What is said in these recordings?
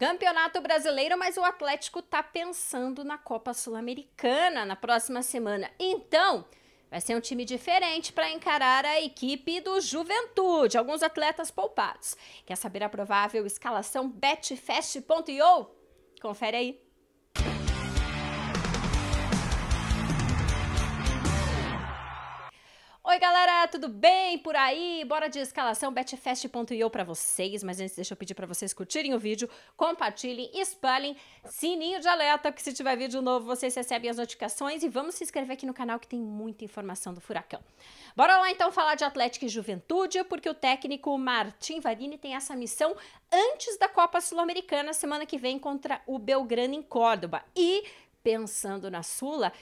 Campeonato Brasileiro, mas o Atlético tá pensando na Copa Sul-Americana na próxima semana. Então, vai ser um time diferente para encarar a equipe do Juventude, alguns atletas poupados. Quer saber a provável escalação betfest.io? Confere aí. galera, tudo bem por aí? Bora de escalação betfest.io para vocês, mas antes deixa eu pedir para vocês curtirem o vídeo, compartilhem, espalhem, sininho de alerta, porque se tiver vídeo novo vocês recebem as notificações e vamos se inscrever aqui no canal que tem muita informação do Furacão. Bora lá então falar de Atlético e Juventude, porque o técnico Martim Varini tem essa missão antes da Copa Sul-Americana semana que vem contra o Belgrano em Córdoba e pensando na Sula,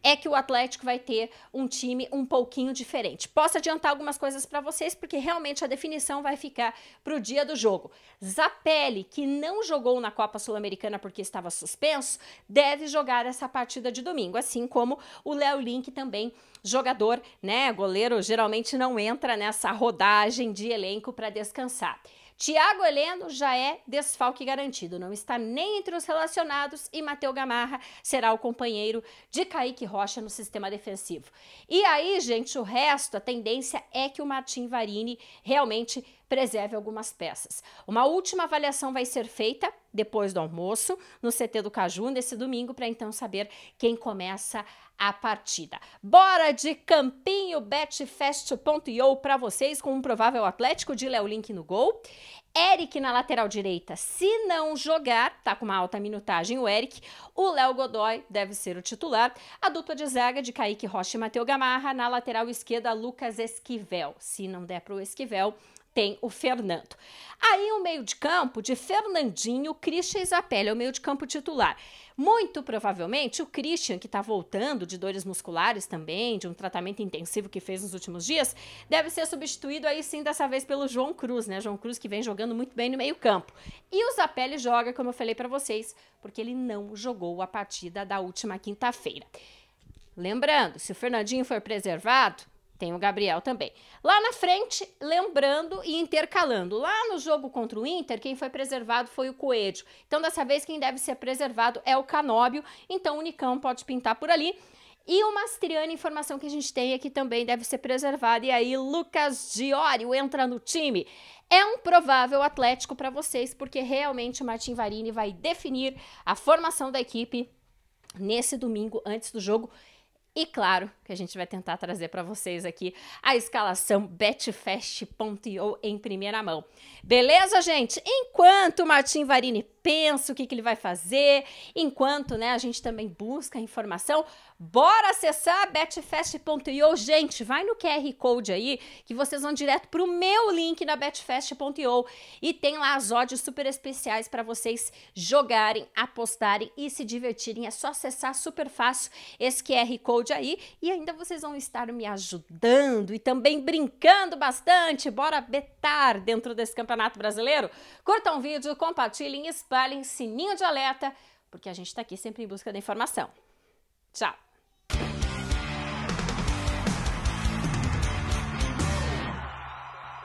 é que o Atlético vai ter um time um pouquinho diferente. Posso adiantar algumas coisas para vocês, porque realmente a definição vai ficar para o dia do jogo. Zapelli, que não jogou na Copa Sul-Americana porque estava suspenso, deve jogar essa partida de domingo, assim como o Léo Link também, jogador, né? Goleiro geralmente não entra nessa rodagem de elenco para descansar. Tiago Heleno já é desfalque garantido, não está nem entre os relacionados e Mateu Gamarra será o companheiro de Kaique Rocha no sistema defensivo. E aí, gente, o resto, a tendência é que o Martim Varini realmente preserve algumas peças. Uma última avaliação vai ser feita depois do almoço, no CT do Caju, nesse domingo, para então saber quem começa a partida. Bora de campinho betfest.io para vocês com um provável Atlético de Léo Link no gol. Eric na lateral direita, se não jogar, tá com uma alta minutagem o Eric, o Léo Godoy deve ser o titular, a dupla de zaga de Kaique Rocha e Matheus Gamarra, na lateral esquerda, Lucas Esquivel. Se não der para o Esquivel, tem o Fernando. Aí o meio de campo de Fernandinho, Christian e é o meio de campo titular. Muito provavelmente o Christian, que está voltando de dores musculares também, de um tratamento intensivo que fez nos últimos dias, deve ser substituído aí sim dessa vez pelo João Cruz, né? João Cruz que vem jogando muito bem no meio campo. E o Zapelli joga, como eu falei para vocês, porque ele não jogou a partida da última quinta-feira. Lembrando, se o Fernandinho for preservado, tem o Gabriel também. Lá na frente, lembrando e intercalando. Lá no jogo contra o Inter, quem foi preservado foi o Coelho. Então, dessa vez, quem deve ser preservado é o Canóbio. Então, o Nicão pode pintar por ali. E o Mastriani, informação que a gente tem é que também deve ser preservado E aí, Lucas Diório entra no time. É um provável Atlético para vocês, porque realmente o Martin Varini vai definir a formação da equipe nesse domingo antes do jogo. E claro, que a gente vai tentar trazer para vocês aqui a escalação betfest.io em primeira mão. Beleza, gente? Enquanto o Martin Varini pensa o que, que ele vai fazer, enquanto né, a gente também busca informação, bora acessar betfest.io. Gente, vai no QR Code aí, que vocês vão direto para o meu link na betfest.io e tem lá as odds super especiais para vocês jogarem, apostarem e se divertirem. É só acessar super fácil esse QR Code aí e aí ainda vocês vão estar me ajudando e também brincando bastante. Bora betar dentro desse campeonato brasileiro? Curtam o vídeo, compartilhem, espalhem, sininho de alerta, porque a gente está aqui sempre em busca da informação. Tchau!